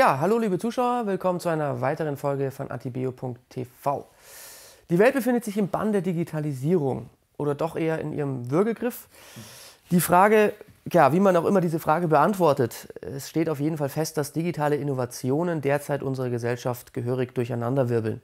Ja, hallo liebe Zuschauer, willkommen zu einer weiteren Folge von antibio.tv. Die Welt befindet sich im Bann der Digitalisierung oder doch eher in ihrem Würgegriff. Die Frage, ja, wie man auch immer diese Frage beantwortet, es steht auf jeden Fall fest, dass digitale Innovationen derzeit unsere Gesellschaft gehörig durcheinanderwirbeln.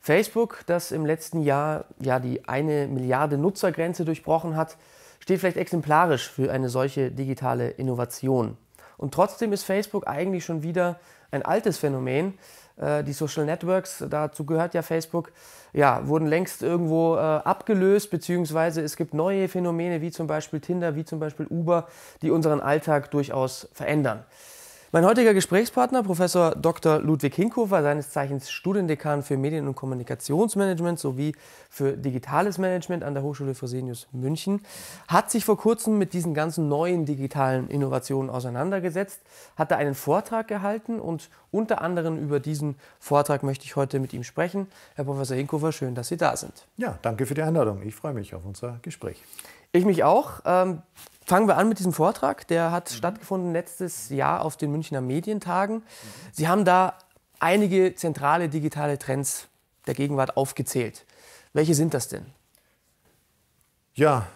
Facebook, das im letzten Jahr ja die eine Milliarde Nutzergrenze durchbrochen hat, steht vielleicht exemplarisch für eine solche digitale Innovation. Und trotzdem ist Facebook eigentlich schon wieder ein altes Phänomen. Äh, die Social Networks, dazu gehört ja Facebook, ja, wurden längst irgendwo äh, abgelöst, beziehungsweise es gibt neue Phänomene wie zum Beispiel Tinder, wie zum Beispiel Uber, die unseren Alltag durchaus verändern. Mein heutiger Gesprächspartner, Professor Dr. Ludwig Hinkhofer, seines Zeichens Studiendekan für Medien- und Kommunikationsmanagement sowie für digitales Management an der Hochschule Fresenius München, hat sich vor kurzem mit diesen ganzen neuen digitalen Innovationen auseinandergesetzt, hat da einen Vortrag gehalten und unter anderem über diesen Vortrag möchte ich heute mit ihm sprechen. Herr Professor Hinkhofer, schön, dass Sie da sind. Ja, danke für die Einladung. Ich freue mich auf unser Gespräch. Ich mich auch. Ähm, fangen wir an mit diesem Vortrag. Der hat mhm. stattgefunden letztes Jahr auf den Münchner Medientagen. Mhm. Sie haben da einige zentrale digitale Trends der Gegenwart aufgezählt. Welche sind das denn? Ja,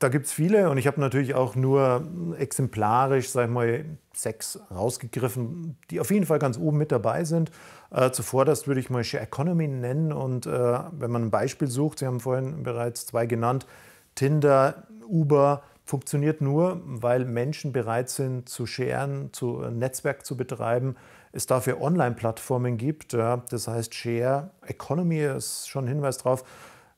da gibt es viele und ich habe natürlich auch nur exemplarisch, sag ich mal, sechs rausgegriffen, die auf jeden Fall ganz oben mit dabei sind. Äh, das würde ich mal Share Economy nennen und äh, wenn man ein Beispiel sucht, Sie haben vorhin bereits zwei genannt, Tinder, Uber, funktioniert nur, weil Menschen bereit sind zu sharen, zu äh, Netzwerk zu betreiben, es dafür Online-Plattformen gibt. Ja, das heißt, Share Economy ist schon ein Hinweis darauf,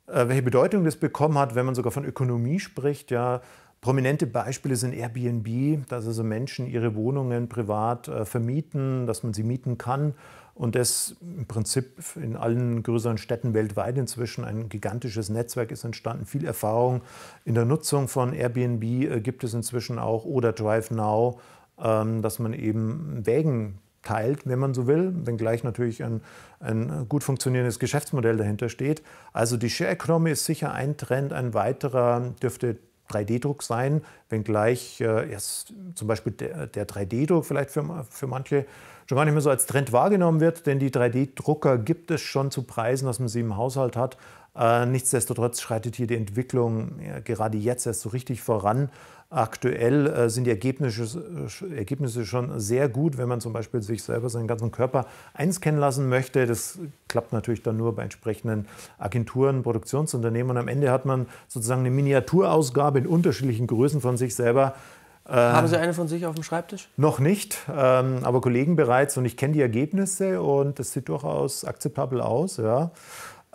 äh, welche Bedeutung das bekommen hat, wenn man sogar von Ökonomie spricht. Ja, Prominente Beispiele sind Airbnb, dass also Menschen ihre Wohnungen privat äh, vermieten, dass man sie mieten kann und das im Prinzip in allen größeren Städten weltweit inzwischen ein gigantisches Netzwerk ist entstanden. Viel Erfahrung in der Nutzung von Airbnb äh, gibt es inzwischen auch oder DriveNow, ähm, dass man eben Wägen teilt, wenn man so will, wenngleich natürlich ein, ein gut funktionierendes Geschäftsmodell dahinter steht. Also die Share Economy ist sicher ein Trend, ein weiterer dürfte 3D-Druck sein, wenngleich äh, erst zum Beispiel der, der 3D-Druck vielleicht für, für manche schon gar nicht mehr so als Trend wahrgenommen wird, denn die 3D-Drucker gibt es schon zu Preisen, dass man sie im Haushalt hat. Äh, nichtsdestotrotz schreitet hier die Entwicklung ja, äh, gerade jetzt erst so richtig voran. Aktuell äh, sind die Ergebnisse, äh, Ergebnisse schon sehr gut, wenn man zum Beispiel sich selber seinen ganzen Körper einscannen lassen möchte. Das klappt natürlich dann nur bei entsprechenden Agenturen, Produktionsunternehmen. Und am Ende hat man sozusagen eine Miniaturausgabe in unterschiedlichen Größen von sich selber äh, haben Sie eine von sich auf dem Schreibtisch? Noch nicht, ähm, aber Kollegen bereits und ich kenne die Ergebnisse und das sieht durchaus akzeptabel aus. Ja.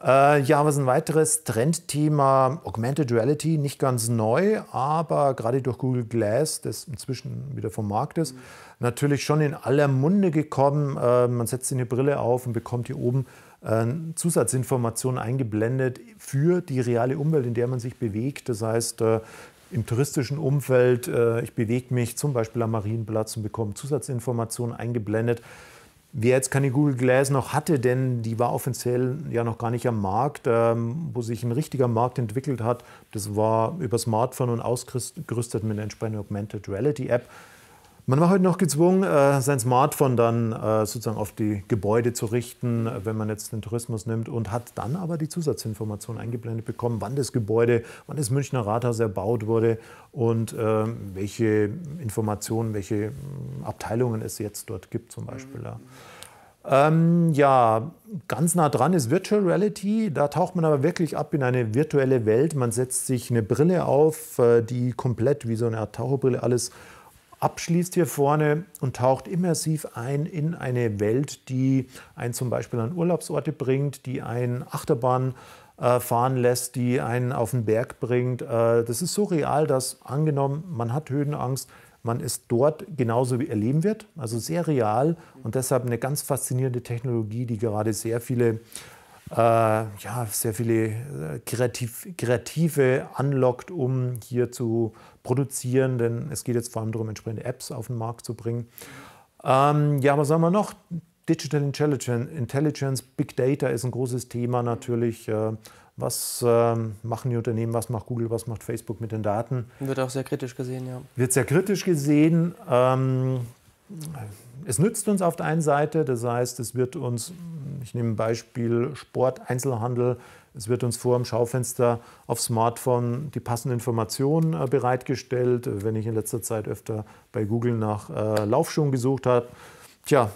Äh, ja, was ein weiteres Trendthema, Augmented Reality, nicht ganz neu, aber gerade durch Google Glass, das inzwischen wieder vom Markt ist, mhm. natürlich schon in aller Munde gekommen. Äh, man setzt eine Brille auf und bekommt hier oben äh, Zusatzinformationen eingeblendet für die reale Umwelt, in der man sich bewegt. Das heißt, äh, im touristischen Umfeld, äh, ich bewege mich zum Beispiel am Marienplatz und bekomme Zusatzinformationen eingeblendet wer jetzt keine Google Glass noch hatte, denn die war offiziell ja noch gar nicht am Markt, ähm, wo sich ein richtiger Markt entwickelt hat, das war über Smartphone und ausgerüstet mit einer entsprechenden Augmented Reality App. Man war heute noch gezwungen, äh, sein Smartphone dann äh, sozusagen auf die Gebäude zu richten, äh, wenn man jetzt den Tourismus nimmt, und hat dann aber die Zusatzinformation eingeblendet bekommen, wann das Gebäude, wann das Münchner Rathaus erbaut wurde und welche Informationen, welche mm, Abteilungen es jetzt dort gibt zum Beispiel. Mhm. Ähm, ja, ganz nah dran ist Virtual Reality. Da taucht man aber wirklich ab in eine virtuelle Welt. Man setzt sich eine Brille auf, die komplett wie so eine Art Taucherbrille alles abschließt hier vorne und taucht immersiv ein in eine Welt, die einen zum Beispiel an Urlaubsorte bringt, die einen Achterbahn äh, fahren lässt, die einen auf den Berg bringt. Äh, das ist so real, dass angenommen, man hat Höhenangst, man ist dort genauso wie erleben wird, also sehr real und deshalb eine ganz faszinierende Technologie, die gerade sehr viele äh, ja, sehr viele äh, Kreativ Kreative anlockt, um hier zu produzieren, denn es geht jetzt vor allem darum, entsprechende Apps auf den Markt zu bringen. Ähm, ja, was sagen wir noch? Digital Intelligence, Intelligence, Big Data ist ein großes Thema natürlich. Äh, was ähm, machen die Unternehmen, was macht Google, was macht Facebook mit den Daten? Wird auch sehr kritisch gesehen, ja. Wird sehr kritisch gesehen. Ähm, es nützt uns auf der einen Seite, das heißt, es wird uns, ich nehme ein Beispiel Sport, Einzelhandel, es wird uns vor dem Schaufenster auf Smartphone die passende Information äh, bereitgestellt. Wenn ich in letzter Zeit öfter bei Google nach äh, Laufschuhen gesucht habe, tja,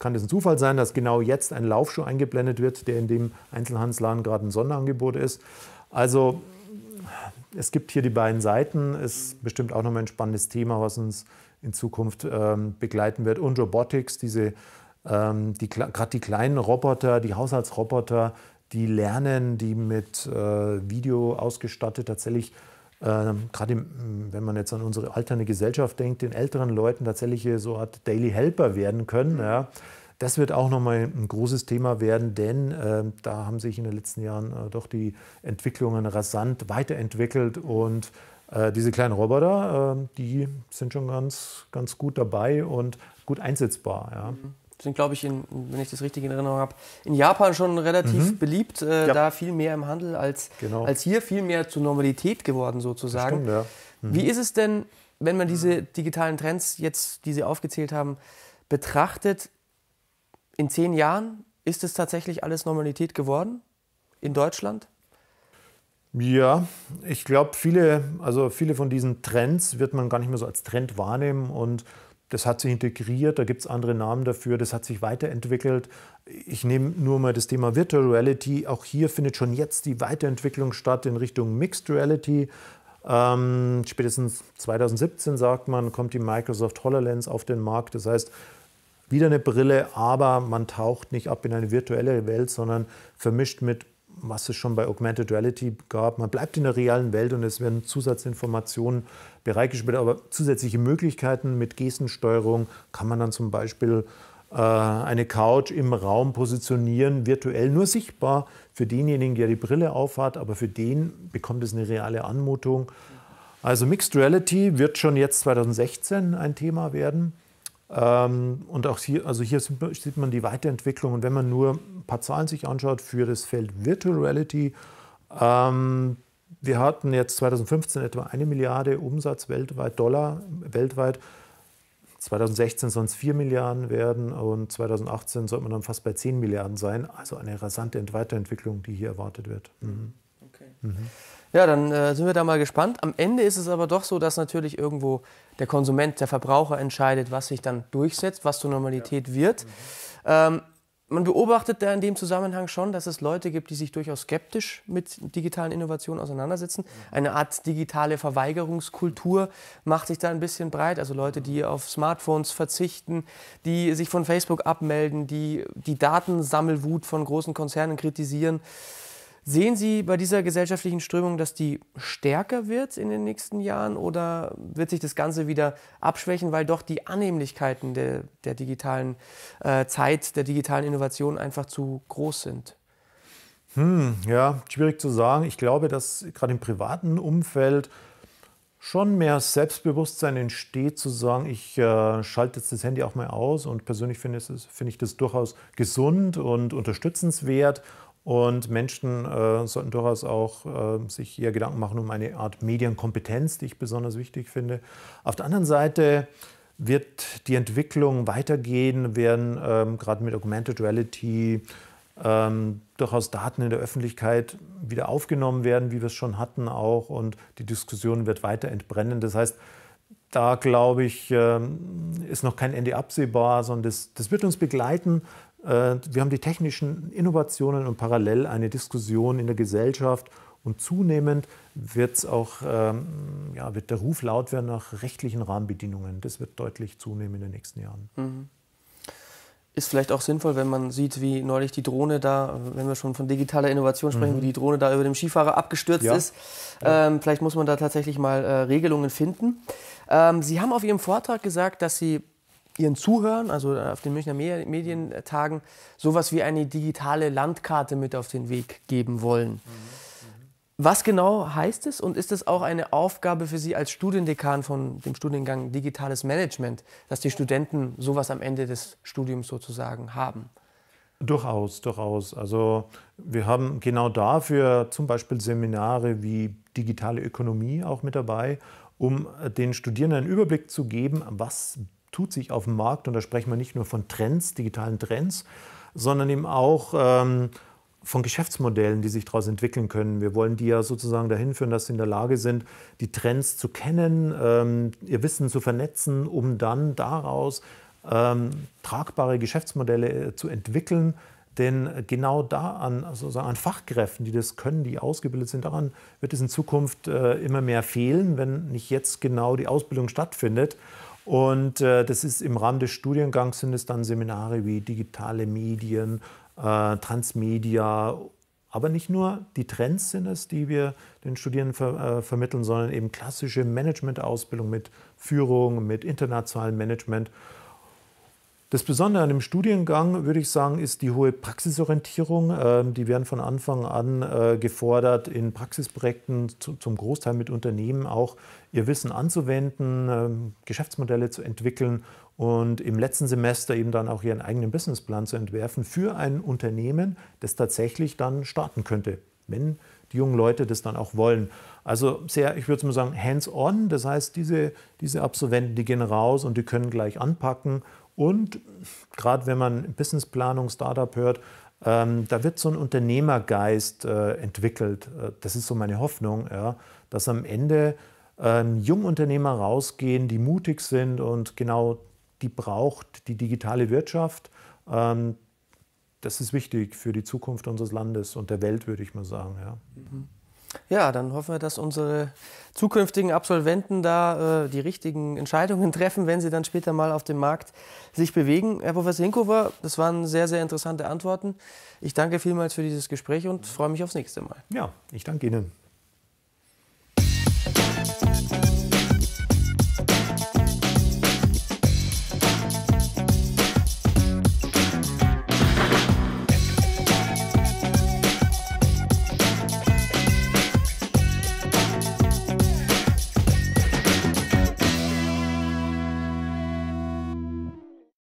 kann es ein Zufall sein, dass genau jetzt ein Laufschuh eingeblendet wird, der in dem Einzelhandelsladen gerade ein Sonderangebot ist. Also es gibt hier die beiden Seiten. Es ist bestimmt auch nochmal ein spannendes Thema, was uns in Zukunft ähm, begleiten wird. Und Robotics, diese, ähm, die, gerade die kleinen Roboter, die Haushaltsroboter, die lernen, die mit äh, Video ausgestattet tatsächlich, äh, gerade wenn man jetzt an unsere alternde Gesellschaft denkt, den älteren Leuten tatsächlich so eine Art Daily Helper werden können. Mhm. Ja. Das wird auch nochmal ein großes Thema werden, denn äh, da haben sich in den letzten Jahren äh, doch die Entwicklungen rasant weiterentwickelt und äh, diese kleinen Roboter, äh, die sind schon ganz, ganz gut dabei und gut einsetzbar. Ja. Mhm sind, glaube ich, in, wenn ich das richtig in Erinnerung habe, in Japan schon relativ mhm. beliebt, äh, ja. da viel mehr im Handel als, genau. als hier, viel mehr zur Normalität geworden sozusagen. Stimmt, ja. mhm. Wie ist es denn, wenn man mhm. diese digitalen Trends jetzt, die Sie aufgezählt haben, betrachtet, in zehn Jahren, ist es tatsächlich alles Normalität geworden in Deutschland? Ja, ich glaube, viele, also viele von diesen Trends wird man gar nicht mehr so als Trend wahrnehmen und das hat sich integriert, da gibt es andere Namen dafür, das hat sich weiterentwickelt. Ich nehme nur mal das Thema Virtual Reality. Auch hier findet schon jetzt die Weiterentwicklung statt in Richtung Mixed Reality. Ähm, spätestens 2017, sagt man, kommt die Microsoft HoloLens auf den Markt. Das heißt, wieder eine Brille, aber man taucht nicht ab in eine virtuelle Welt, sondern vermischt mit was es schon bei Augmented Reality gab. Man bleibt in der realen Welt und es werden Zusatzinformationen bereitgestellt, aber zusätzliche Möglichkeiten mit Gestensteuerung kann man dann zum Beispiel äh, eine Couch im Raum positionieren, virtuell nur sichtbar für denjenigen, der die Brille aufhat, aber für den bekommt es eine reale Anmutung. Also Mixed Reality wird schon jetzt 2016 ein Thema werden. Ähm, und auch hier, also hier sieht man die Weiterentwicklung. Und wenn man nur ein paar Zahlen sich anschaut für das Feld Virtual Reality, ähm, wir hatten jetzt 2015 etwa eine Milliarde Umsatz weltweit, Dollar weltweit. 2016 sollen es 4 Milliarden werden und 2018 sollte man dann fast bei 10 Milliarden sein. Also eine rasante Weiterentwicklung, die hier erwartet wird. Mhm. Mhm. Ja, dann äh, sind wir da mal gespannt. Am Ende ist es aber doch so, dass natürlich irgendwo der Konsument, der Verbraucher entscheidet, was sich dann durchsetzt, was zur Normalität ja. wird. Mhm. Ähm, man beobachtet da in dem Zusammenhang schon, dass es Leute gibt, die sich durchaus skeptisch mit digitalen Innovationen auseinandersetzen. Mhm. Eine Art digitale Verweigerungskultur macht sich da ein bisschen breit. Also Leute, die auf Smartphones verzichten, die sich von Facebook abmelden, die die Datensammelwut von großen Konzernen kritisieren. Sehen Sie bei dieser gesellschaftlichen Strömung, dass die stärker wird in den nächsten Jahren oder wird sich das Ganze wieder abschwächen, weil doch die Annehmlichkeiten der, der digitalen äh, Zeit, der digitalen Innovation einfach zu groß sind? Hm, ja, schwierig zu sagen. Ich glaube, dass gerade im privaten Umfeld schon mehr Selbstbewusstsein entsteht, zu sagen, ich äh, schalte jetzt das Handy auch mal aus und persönlich finde find ich das durchaus gesund und unterstützenswert und Menschen äh, sollten durchaus auch äh, sich hier Gedanken machen um eine Art Medienkompetenz, die ich besonders wichtig finde. Auf der anderen Seite wird die Entwicklung weitergehen, werden ähm, gerade mit Augmented Reality ähm, durchaus Daten in der Öffentlichkeit wieder aufgenommen werden, wie wir es schon hatten auch. Und die Diskussion wird weiter entbrennen. Das heißt, da glaube ich, ähm, ist noch kein Ende absehbar, sondern das, das, wird uns begleiten. Äh, wir haben die technischen Innovationen und parallel eine Diskussion in der Gesellschaft. Und zunehmend wird's auch, ähm, ja, wird der Ruf laut werden nach rechtlichen Rahmenbedingungen. Das wird deutlich zunehmen in den nächsten Jahren. Mhm. Ist vielleicht auch sinnvoll, wenn man sieht, wie neulich die Drohne da, wenn wir schon von digitaler Innovation sprechen, mhm. wie die Drohne da über dem Skifahrer abgestürzt ja. ist. Ähm, vielleicht muss man da tatsächlich mal äh, Regelungen finden. Ähm, Sie haben auf Ihrem Vortrag gesagt, dass Sie Ihren Zuhörern, also äh, auf den Münchner Medientagen, sowas wie eine digitale Landkarte mit auf den Weg geben wollen. Mhm, mhm. Was genau heißt es und ist es auch eine Aufgabe für Sie als Studiendekan von dem Studiengang Digitales Management, dass die Studenten sowas am Ende des Studiums sozusagen haben? Durchaus, durchaus. Also wir haben genau dafür zum Beispiel Seminare wie digitale Ökonomie auch mit dabei, um äh, den Studierenden einen Überblick zu geben, was tut sich auf dem Markt. Und da sprechen wir nicht nur von Trends, digitalen Trends, sondern eben auch ähm, von Geschäftsmodellen, die sich daraus entwickeln können. Wir wollen die ja sozusagen dahin führen, dass sie in der Lage sind, die Trends zu kennen, ähm, ihr Wissen zu vernetzen, um dann daraus ähm, tragbare Geschäftsmodelle äh, zu entwickeln. Denn genau da an, sozusagen also an Fachkräften, die das können, die ausgebildet sind, daran wird es in Zukunft äh, immer mehr fehlen, wenn nicht jetzt genau die Ausbildung stattfindet. Und äh, das ist im Rahmen des Studiengangs sind es dann Seminare wie digitale Medien, äh, Transmedia, aber nicht nur die Trends sind es, die wir den Studierenden ver äh, vermitteln, sondern eben klassische Management-Ausbildung mit Führung, mit internationalem Management. Das Besondere an dem Studiengang, würde ich sagen, ist die hohe Praxisorientierung. Ähm, die werden von Anfang an äh, gefordert, in Praxisprojekten zum Großteil mit Unternehmen auch ihr Wissen anzuwenden, ähm, Geschäftsmodelle zu entwickeln und im letzten Semester eben dann auch ihren eigenen Businessplan zu entwerfen für ein Unternehmen, das tatsächlich dann starten könnte, wenn die jungen Leute das dann auch wollen. Also sehr, ich würde mal sagen, hands-on. Das heißt, diese, diese Absolventen, die gehen raus und die können gleich anpacken und gerade wenn man Businessplanung, Startup hört, ähm, da wird so ein Unternehmergeist äh, entwickelt. Äh, das ist so meine Hoffnung, ja, dass am Ende ähm, Jungunternehmer rausgehen, die mutig sind und genau die braucht die digitale Wirtschaft. Ähm, das ist wichtig für die Zukunft unseres Landes und der Welt, würde ich mal sagen. Ja. Mhm. Ja, dann hoffen wir, dass unsere zukünftigen Absolventen da äh, die richtigen Entscheidungen treffen, wenn sie dann später mal auf dem Markt sich bewegen. Herr Professor Hinkover, das waren sehr, sehr interessante Antworten. Ich danke vielmals für dieses Gespräch und freue mich aufs nächste Mal. Ja, ich danke Ihnen.